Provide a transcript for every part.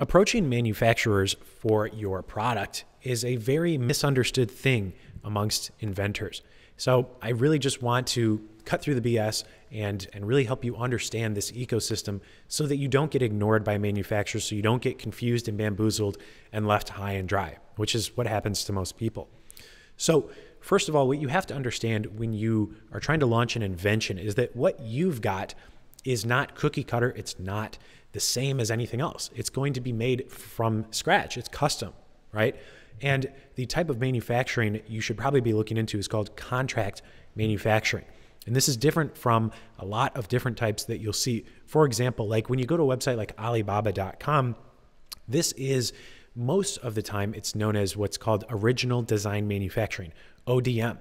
Approaching manufacturers for your product is a very misunderstood thing amongst inventors. So I really just want to cut through the BS and, and really help you understand this ecosystem so that you don't get ignored by manufacturers, so you don't get confused and bamboozled and left high and dry, which is what happens to most people. So first of all, what you have to understand when you are trying to launch an invention is that what you've got is not cookie cutter. It's not the same as anything else. It's going to be made from scratch. It's custom, right? And the type of manufacturing you should probably be looking into is called contract manufacturing. And this is different from a lot of different types that you'll see. For example, like when you go to a website like alibaba.com, this is most of the time it's known as what's called original design manufacturing, ODM.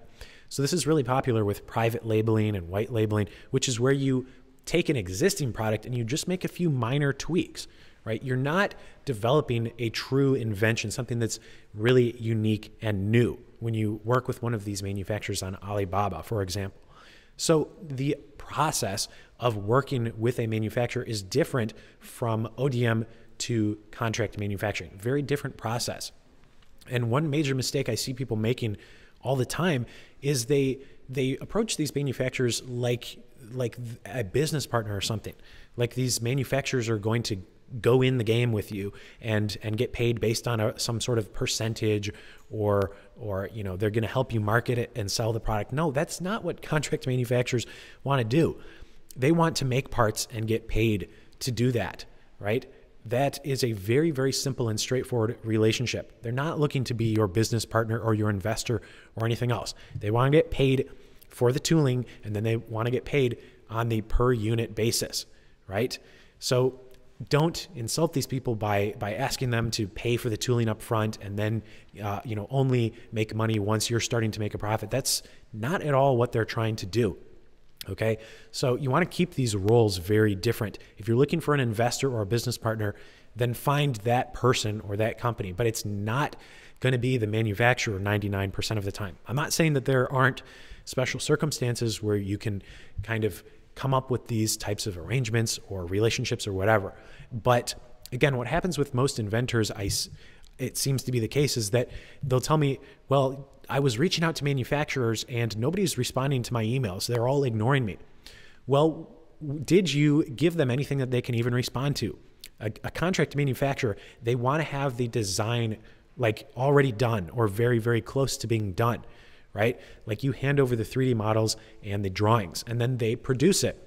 So this is really popular with private labeling and white labeling, which is where you take an existing product and you just make a few minor tweaks, right? You're not developing a true invention, something that's really unique and new when you work with one of these manufacturers on Alibaba, for example. So the process of working with a manufacturer is different from ODM to contract manufacturing. Very different process. And one major mistake I see people making all the time is they they approach these manufacturers like like a business partner or something. Like these manufacturers are going to go in the game with you and and get paid based on a, some sort of percentage or or you know they're going to help you market it and sell the product. No, that's not what contract manufacturers want to do. They want to make parts and get paid to do that, right? That is a very very simple and straightforward relationship. They're not looking to be your business partner or your investor or anything else. They want to get paid for the tooling, and then they want to get paid on the per unit basis, right? So don't insult these people by by asking them to pay for the tooling up front and then uh, you know only make money once you're starting to make a profit. That's not at all what they're trying to do. Okay, so you want to keep these roles very different. If you're looking for an investor or a business partner, then find that person or that company, but it's not going to be the manufacturer 99% of the time. I'm not saying that there aren't special circumstances where you can kind of come up with these types of arrangements or relationships or whatever, but again, what happens with most inventors, I it seems to be the case is that they'll tell me, well, I was reaching out to manufacturers and nobody's responding to my emails. They're all ignoring me. Well, did you give them anything that they can even respond to? A, a contract manufacturer, they want to have the design like already done or very, very close to being done, right? Like you hand over the 3D models and the drawings and then they produce it.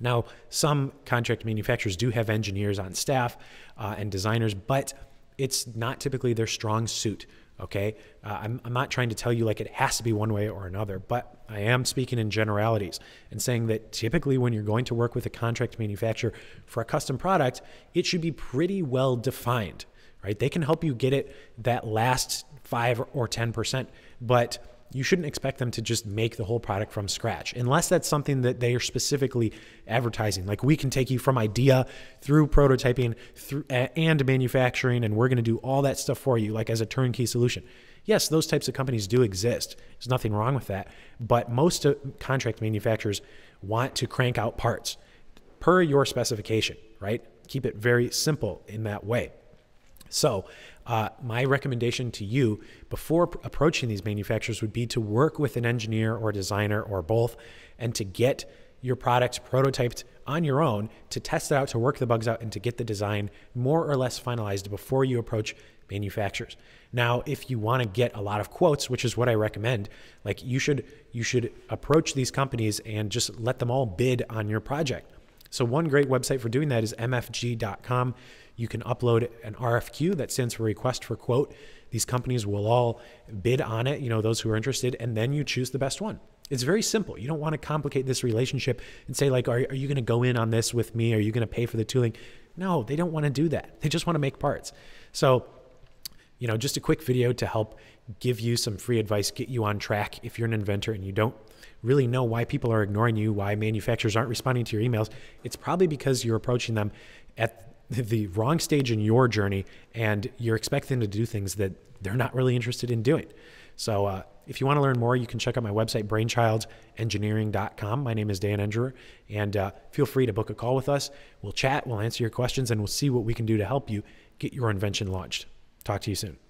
Now, some contract manufacturers do have engineers on staff uh, and designers, but it's not typically their strong suit. Okay, uh, I'm, I'm not trying to tell you like it has to be one way or another, but I am speaking in generalities and saying that typically when you're going to work with a contract manufacturer for a custom product, it should be pretty well defined, right? They can help you get it that last five or 10%, but you shouldn't expect them to just make the whole product from scratch unless that's something that they are specifically advertising. Like we can take you from idea through prototyping through, and manufacturing, and we're going to do all that stuff for you, like as a turnkey solution. Yes, those types of companies do exist. There's nothing wrong with that. But most uh, contract manufacturers want to crank out parts per your specification, right? Keep it very simple in that way. So uh, my recommendation to you before approaching these manufacturers would be to work with an engineer or designer or both and to get your product prototyped on your own to test it out, to work the bugs out, and to get the design more or less finalized before you approach manufacturers. Now, if you want to get a lot of quotes, which is what I recommend, like you should you should approach these companies and just let them all bid on your project so, one great website for doing that is mfg.com. You can upload an RFQ that stands for request for quote. These companies will all bid on it, you know, those who are interested, and then you choose the best one. It's very simple. You don't want to complicate this relationship and say, like, are, are you going to go in on this with me? Are you going to pay for the tooling? No, they don't want to do that. They just want to make parts. So, you know, just a quick video to help give you some free advice, get you on track if you're an inventor and you don't really know why people are ignoring you, why manufacturers aren't responding to your emails. It's probably because you're approaching them at the wrong stage in your journey and you're expecting them to do things that they're not really interested in doing. So, uh, if you want to learn more, you can check out my website, brainchildengineering.com. My name is Dan Engerer, and uh, feel free to book a call with us. We'll chat, we'll answer your questions, and we'll see what we can do to help you get your invention launched. Talk to you soon.